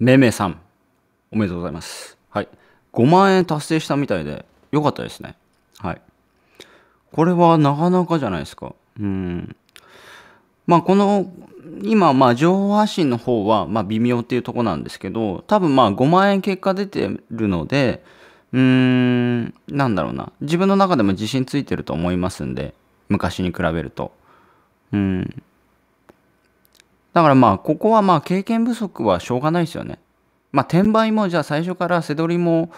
めめさん、おめでとうございます。はい。5万円達成したみたいで、よかったですね。はい。これはなかなかじゃないですか。うん。まあ、この、今、まあ、情報発信の方は、まあ、微妙っていうとこなんですけど、多分、まあ、5万円結果出てるので、うーん、なんだろうな。自分の中でも自信ついてると思いますんで、昔に比べると。うん。だからまあ、ここはまあ、経験不足はしょうがないですよね。まあ、転売もじゃあ最初から背取りも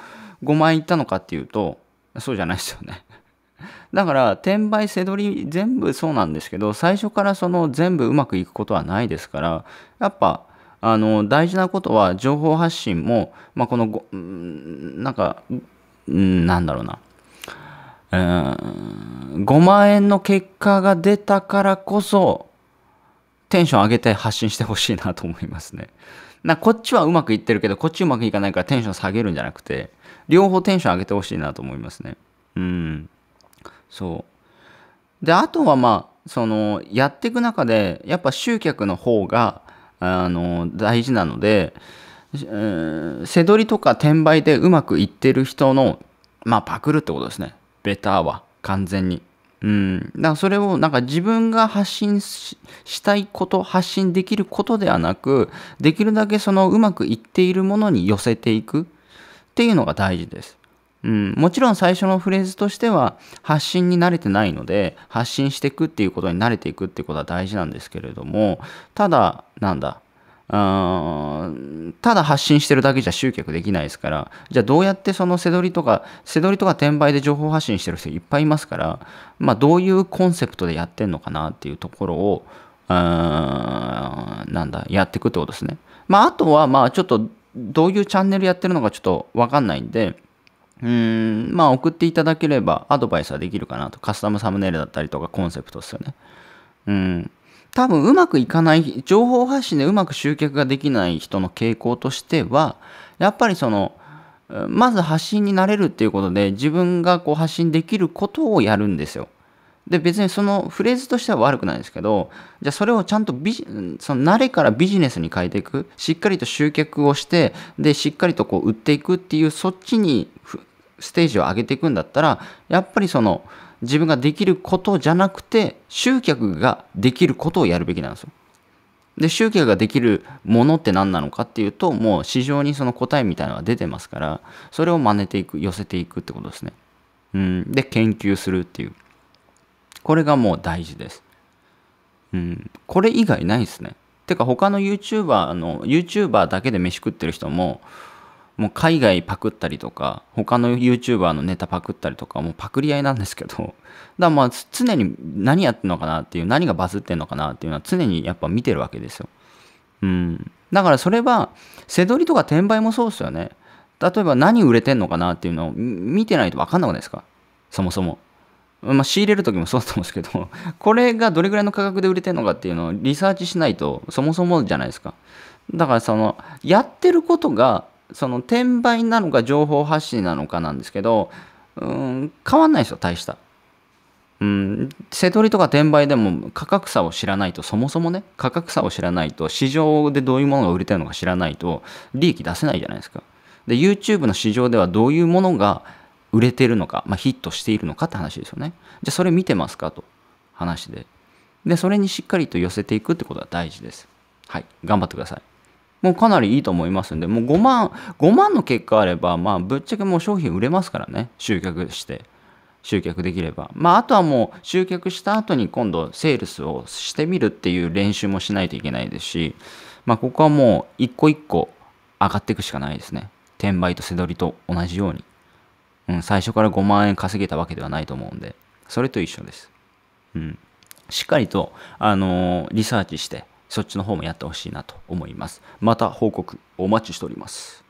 5円いったのかっていうと、そうじゃないですよね。だから、転売、背取り全部そうなんですけど、最初からその全部うまくいくことはないですから、やっぱ、あの、大事なことは情報発信も、まあ、このなんか、なんだろうな。うん、5万円の結果が出たからこそ、テンション上げて発信してほしいなと思いますね。なこっちはうまくいってるけど、こっちうまくいかないからテンション下げるんじゃなくて、両方テンション上げてほしいなと思いますね。うん。そう。で、あとはまあ、その、やっていく中で、やっぱ集客の方が、あの、大事なので、えー、背りとか転売でうまくいってる人の、まあ、パクるってことですね。ベターは、完全に。うん、だからそれをなんか自分が発信したいこと発信できることではなくできるだけそのうまくいっているものに寄せていくっていうのが大事です。うん、もちろん最初のフレーズとしては発信に慣れてないので発信していくっていうことに慣れていくっていうことは大事なんですけれどもただなんだただ発信してるだけじゃ集客できないですから、じゃあどうやってそのせどりとか、せどりとか転売で情報発信してる人いっぱいいますから、まあどういうコンセプトでやってんのかなっていうところを、なんだ、やっていくってことですね。まああとは、まあちょっとどういうチャンネルやってるのかちょっとわかんないんで、うーん、まあ送っていただければアドバイスはできるかなと。カスタムサムネイルだったりとかコンセプトですよね。うん。多分うまくいかない情報発信でうまく集客ができない人の傾向としてはやっぱりそのまず発信になれるっていうことで自分がこう発信できることをやるんですよ。で別にそのフレーズとしては悪くないですけどじゃあそれをちゃんとビジその慣れからビジネスに変えていくしっかりと集客をしてでしっかりとこう売っていくっていうそっちにステージを上げていくんだったらやっぱりその自分ができることじゃなくて集客ができることをやるべきなんですよ。で集客ができるものって何なのかっていうともう市場にその答えみたいなのが出てますからそれを真似ていく寄せていくってことですね。うん、で研究するっていうこれがもう大事です。うん、これ以外ないですね。てか他の YouTuber の YouTuber だけで飯食ってる人ももう海外パクったりとか、他の YouTuber のネタパクったりとか、もうパクリ合いなんですけど、だからまあ常に何やってんのかなっていう、何がバズってんのかなっていうのは常にやっぱ見てるわけですよ。うん。だからそれは、背取りとか転売もそうですよね。例えば何売れてんのかなっていうのを見てないと分かんなくないですかそもそも。まあ、仕入れる時もそうだと思うんですけど、これがどれぐらいの価格で売れてるのかっていうのをリサーチしないと、そもそもじゃないですか。だからその、やってることがその転売なのか情報発信なのかなんですけど、うん、変わんないですよ、大した。うん、瀬戸りとか転売でも価格差を知らないとそもそもね価格差を知らないと市場でどういうものが売れてるのか知らないと利益出せないじゃないですかで YouTube の市場ではどういうものが売れてるのか、まあ、ヒットしているのかって話ですよねじゃあそれ見てますかと話ででそれにしっかりと寄せていくってことは大事ですはい頑張ってくださいもうかなりいいと思いますんで、もう5万、5万の結果あれば、まあ、ぶっちゃけもう商品売れますからね、集客して。集客できれば。まあ、あとはもう集客した後に今度セールスをしてみるっていう練習もしないといけないですし、まあ、ここはもう一個一個上がっていくしかないですね。転売と背取りと同じように。うん、最初から5万円稼げたわけではないと思うんで、それと一緒です。うん。しっかりと、あのー、リサーチして、そっちの方もやってほしいなと思います。また報告お待ちしております。